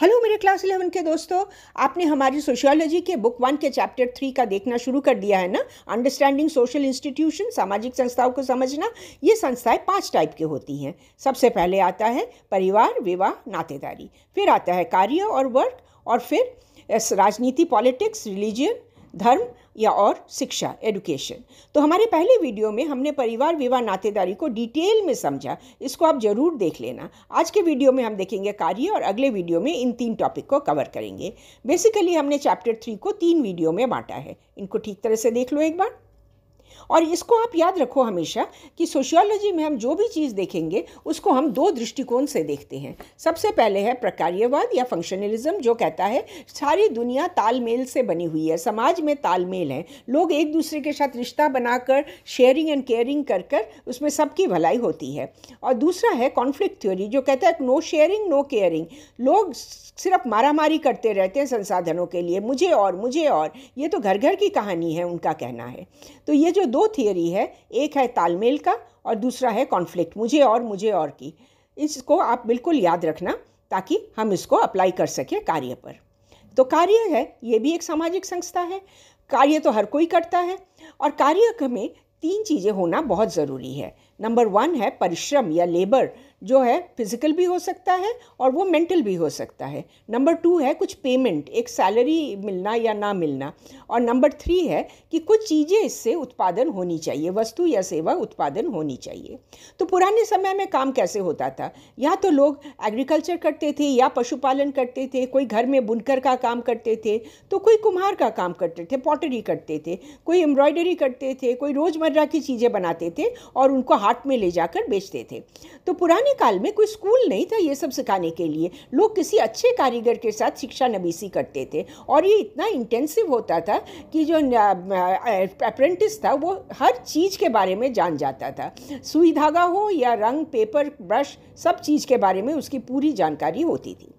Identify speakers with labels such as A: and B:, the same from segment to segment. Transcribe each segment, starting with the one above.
A: hello मेरे class eleven के दोस्तों आपने हमारी सोशियोलॉजी के बुक वन के चैप्टर थ्री का देखना शुरू कर दिया है ना अंडरस्टैंडिंग सोशल इंस्टीट्यूशन सामाजिक संस्थाओं को समझना ये संस्थाएं पांच टाइप की होती हैं सबसे पहले आता है परिवार विवाह नातेदारी फिर आता है कार्य और वर्क और फिर राजनीति पॉलिटिक्स रिलीजियन धर्म या और शिक्षा एडुकेशन तो हमारे पहले वीडियो में हमने परिवार विवाह नातेदारी को डिटेल में समझा इसको आप ज़रूर देख लेना आज के वीडियो में हम देखेंगे कार्य और अगले वीडियो में इन तीन टॉपिक को कवर करेंगे बेसिकली हमने चैप्टर थ्री को तीन वीडियो में बांटा है इनको ठीक तरह से देख लो एक बार और इसको आप याद रखो हमेशा कि सोशियोलॉजी में हम जो भी चीज़ देखेंगे उसको हम दो दृष्टिकोण से देखते हैं सबसे पहले है प्रकार्यवाद या फंक्शनलिज्म जो कहता है सारी दुनिया तालमेल से बनी हुई है समाज में तालमेल है लोग एक दूसरे के साथ रिश्ता बनाकर शेयरिंग एंड केयरिंग कर कर उसमें सबकी भलाई होती है और दूसरा है कॉन्फ्लिक्ट थ्योरी जो कहता है नो शेयरिंग नो केयरिंग लोग सिर्फ मारामारी करते रहते हैं संसाधनों के लिए मुझे और मुझे और ये तो घर घर की कहानी है उनका कहना है तो ये जो दो थियोरी है एक है तालमेल का और दूसरा है कॉन्फ्लिक्ट मुझे और मुझे और की इसको आप बिल्कुल याद रखना ताकि हम इसको अप्लाई कर सकें कार्य पर तो कार्य है ये भी एक सामाजिक संस्था है कार्य तो हर कोई करता है और कार्य में तीन चीज़ें होना बहुत ज़रूरी है नंबर वन है परिश्रम या लेबर जो है फिजिकल भी हो सकता है और वो मेंटल भी हो सकता है नंबर टू है कुछ पेमेंट एक सैलरी मिलना या ना मिलना और नंबर थ्री है कि कुछ चीज़ें इससे उत्पादन होनी चाहिए वस्तु या सेवा उत्पादन होनी चाहिए तो पुराने समय में काम कैसे होता था या तो लोग एग्रीकल्चर करते थे या पशुपालन करते थे कोई घर में बुनकर का काम करते थे तो कोई कुम्हार का काम करते थे पॉटरी करते थे कोई एम्ब्रॉयडरी करते थे कोई रोज़मर्रा की चीज़ें बनाते थे और उनको हाट में ले जाकर बेचते थे तो पुराने काल में कोई स्कूल नहीं था ये सब सिखाने के लिए लोग किसी अच्छे कारीगर के साथ शिक्षा नबीसी करते थे और ये इतना इंटेंसिव होता था कि जो अप्रेंटिस था वो हर चीज़ के बारे में जान जाता था सुई धागा हो या रंग पेपर ब्रश सब चीज़ के बारे में उसकी पूरी जानकारी होती थी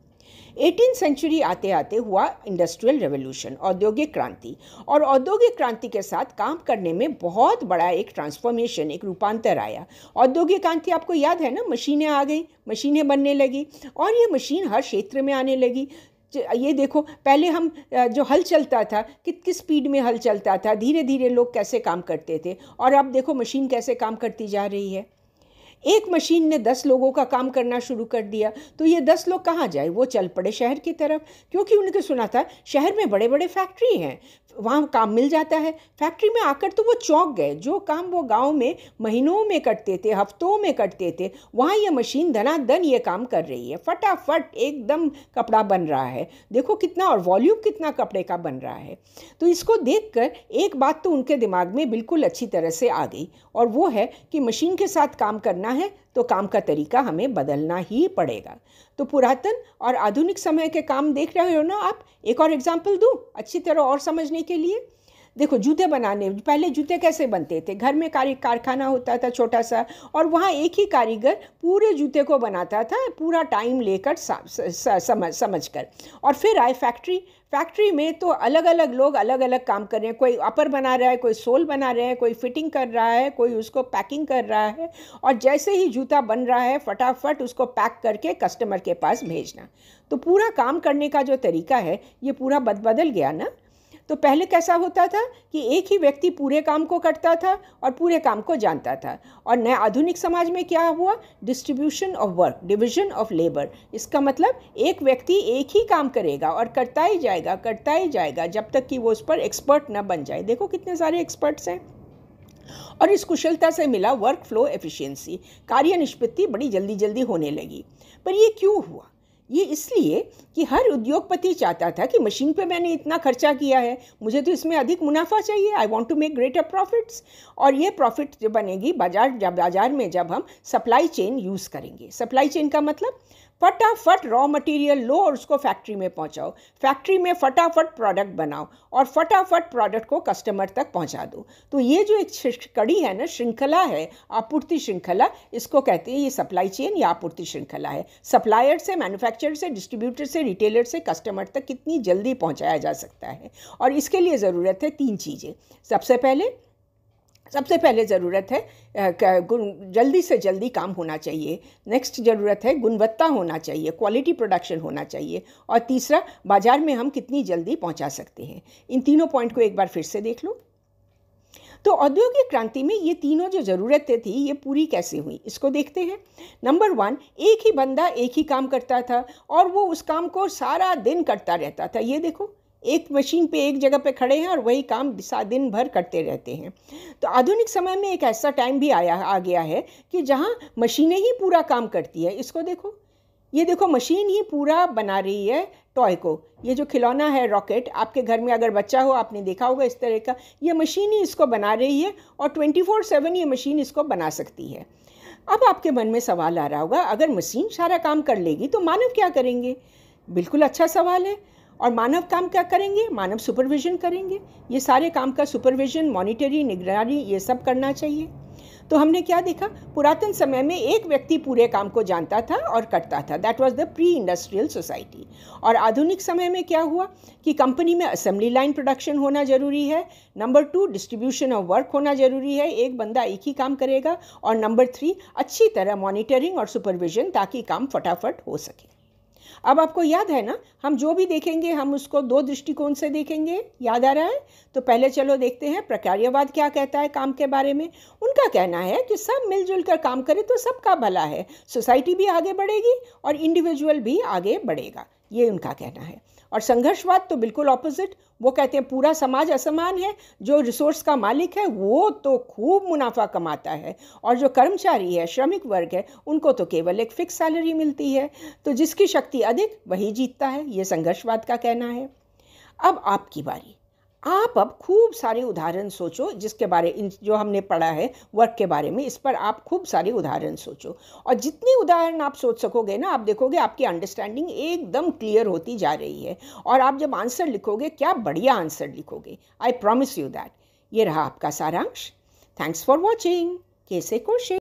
A: एटीन सेंचुरी आते आते हुआ इंडस्ट्रियल रेवोल्यूशन औद्योगिक क्रांति और औद्योगिक क्रांति के साथ काम करने में बहुत बड़ा एक ट्रांसफॉर्मेशन एक रूपांतर आया औद्योगिक क्रांति आपको याद है ना मशीनें आ गई मशीनें बनने लगी और ये मशीन हर क्षेत्र में आने लगी ये देखो पहले हम जो हल चलता था किस स्पीड में हल चलता था धीरे धीरे लोग कैसे काम करते थे और अब देखो मशीन कैसे काम करती जा रही है एक मशीन ने दस लोगों का काम करना शुरू कर दिया तो ये दस लोग कहाँ जाए वो चल पड़े शहर की तरफ क्योंकि उनके सुना था शहर में बड़े बड़े फैक्ट्री हैं वहाँ काम मिल जाता है फैक्ट्री में आकर तो वो चौंक गए जो काम वो गांव में महीनों में करते थे हफ्तों में करते थे वहाँ ये मशीन धनाधन ये काम कर रही है फटाफट एकदम कपड़ा बन रहा है देखो कितना और वॉल्यूम कितना कपड़े का बन रहा है तो इसको देख कर एक बात तो उनके दिमाग में बिल्कुल अच्छी तरह से आ गई और वो है कि मशीन के साथ काम करना है तो काम का तरीका हमें बदलना ही पड़ेगा तो पुरातन और आधुनिक समय के काम देख रहे हो ना आप एक और एग्जाम्पल दूँ अच्छी तरह और समझने के लिए देखो जूते बनाने पहले जूते कैसे बनते थे घर में कारी कारखाना होता था छोटा सा और वहाँ एक ही कारीगर पूरे जूते को बनाता था पूरा टाइम लेकर समझ समझ कर और फिर आए फैक्ट्री फैक्ट्री में तो अलग अलग लोग अलग अलग काम कर रहे हैं कोई अपर बना रहा है कोई सोल बना रहा है कोई फिटिंग कर रहा है कोई उसको पैकिंग कर रहा है और जैसे ही जूता बन रहा है फटाफट उसको पैक करके कस्टमर के पास भेजना तो पूरा काम करने का जो तरीका है ये पूरा बदबदल गया ना तो पहले कैसा होता था कि एक ही व्यक्ति पूरे काम को करता था और पूरे काम को जानता था और नया आधुनिक समाज में क्या हुआ distribution of work division of labour इसका मतलब एक व्यक्ति एक ही काम करेगा और करता ही जाएगा करता ही जाएगा जब तक कि वो उस पर एक्सपर्ट ना बन जाए देखो कितने सारे एक्सपर्ट्स हैं और इस कुशलता से मिला वर्क फ्लो एफिशिएंसी कार्य निष्पत्ति बड़ी जल्दी जल्दी होने लगी पर ये क्यों हुआ ये इसलिए कि हर उद्योगपति चाहता था कि मशीन पे मैंने इतना खर्चा किया है मुझे तो इसमें अधिक मुनाफा चाहिए I want to make greater profits और ये प्रॉफिट जो बनेगी बाजार जब बाजार में जब हम सप्लाई चेन यूज़ करेंगे सप्लाई चेन का मतलब फटाफट रॉ मटेरियल लो और उसको फैक्ट्री में पहुंचाओ फैक्ट्री में फटाफट प्रोडक्ट बनाओ और फटाफट प्रोडक्ट को कस्टमर तक पहुंचा दो तो ये जो एक कड़ी है ना श्रृंखला है आपूर्ति श्रृंखला इसको कहते हैं ये सप्लाई चेन या आपूर्ति श्रृंखला है सप्लायर से मैन्युफैक्चरर से डिस्ट्रीब्यूटर से रिटेलर से कस्टमर तक कितनी जल्दी पहुँचाया जा सकता है और इसके लिए ज़रूरत है तीन चीज़ें सबसे पहले सबसे पहले ज़रूरत है जल्दी से जल्दी काम होना चाहिए नेक्स्ट ज़रूरत है गुणवत्ता होना चाहिए क्वालिटी प्रोडक्शन होना चाहिए और तीसरा बाज़ार में हम कितनी जल्दी पहुंचा सकते हैं इन तीनों पॉइंट को एक बार फिर से देख लो तो औद्योगिक क्रांति में ये तीनों जो ज़रूरतें थी ये पूरी कैसे हुई इसको देखते हैं नंबर वन एक ही बंदा एक ही काम करता था और वो उस काम को सारा दिन करता रहता था ये देखो एक मशीन पे एक जगह पे खड़े हैं और वही काम दिन भर करते रहते हैं तो आधुनिक समय में एक ऐसा टाइम भी आया आ गया है कि जहाँ मशीनें ही पूरा काम करती है इसको देखो ये देखो मशीन ही पूरा बना रही है टॉय को ये जो खिलौना है रॉकेट आपके घर में अगर बच्चा हो आपने देखा होगा इस तरह का ये मशीन ही इसको बना रही है और ट्वेंटी फोर सेवन ये मशीन इसको बना सकती है अब आपके मन में सवाल आ रहा होगा अगर मशीन सारा काम कर लेगी तो मानव क्या करेंगे बिल्कुल अच्छा सवाल है और मानव काम क्या करेंगे मानव सुपरविजन करेंगे ये सारे काम का सुपरविजन मॉनिटरी निगरानी ये सब करना चाहिए तो हमने क्या देखा पुरातन समय में एक व्यक्ति पूरे काम को जानता था और करता था that was the pre industrial society और आधुनिक समय में क्या हुआ कि कंपनी में असेंबली लाइन प्रोडक्शन होना ज़रूरी है number two distribution of work होना ज़रूरी है एक बंदा एक ही काम करेगा और नंबर थ्री अच्छी तरह मॉनिटरिंग और सुपरविजन ताकि काम फटाफट हो सके अब आपको याद है ना हम जो भी देखेंगे हम उसको दो दृष्टिकोण से देखेंगे याद आ रहा है तो पहले चलो देखते हैं प्रकार्यवाद क्या कहता है काम के बारे में उनका कहना है कि सब मिलजुल कर काम करें तो सबका भला है सोसाइटी भी आगे बढ़ेगी और इंडिविजुअल भी आगे बढ़ेगा ये उनका कहना है और संघर्षवाद तो बिल्कुल ऑपोजिट वो कहते हैं पूरा समाज असमान है जो रिसोर्स का मालिक है वो तो खूब मुनाफा कमाता है और जो कर्मचारी है श्रमिक वर्ग है उनको तो केवल एक फिक्स सैलरी मिलती है तो जिसकी शक्ति अधिक वही जीतता है ये संघर्षवाद का कहना है अब आपकी बारी आप अब खूब सारे उदाहरण सोचो जिसके बारे इन जो हमने पढ़ा है वर्क के बारे में इस पर आप खूब सारे उदाहरण सोचो और जितने उदाहरण आप सोच सकोगे ना आप देखोगे आपकी अंडरस्टैंडिंग एकदम क्लियर होती जा रही है और आप जब आंसर लिखोगे क्या बढ़िया आंसर लिखोगे आई प्रॉमिस यू दैट ये रहा आपका सारांश थैंक्स फॉर वॉचिंग कैसे कोशिश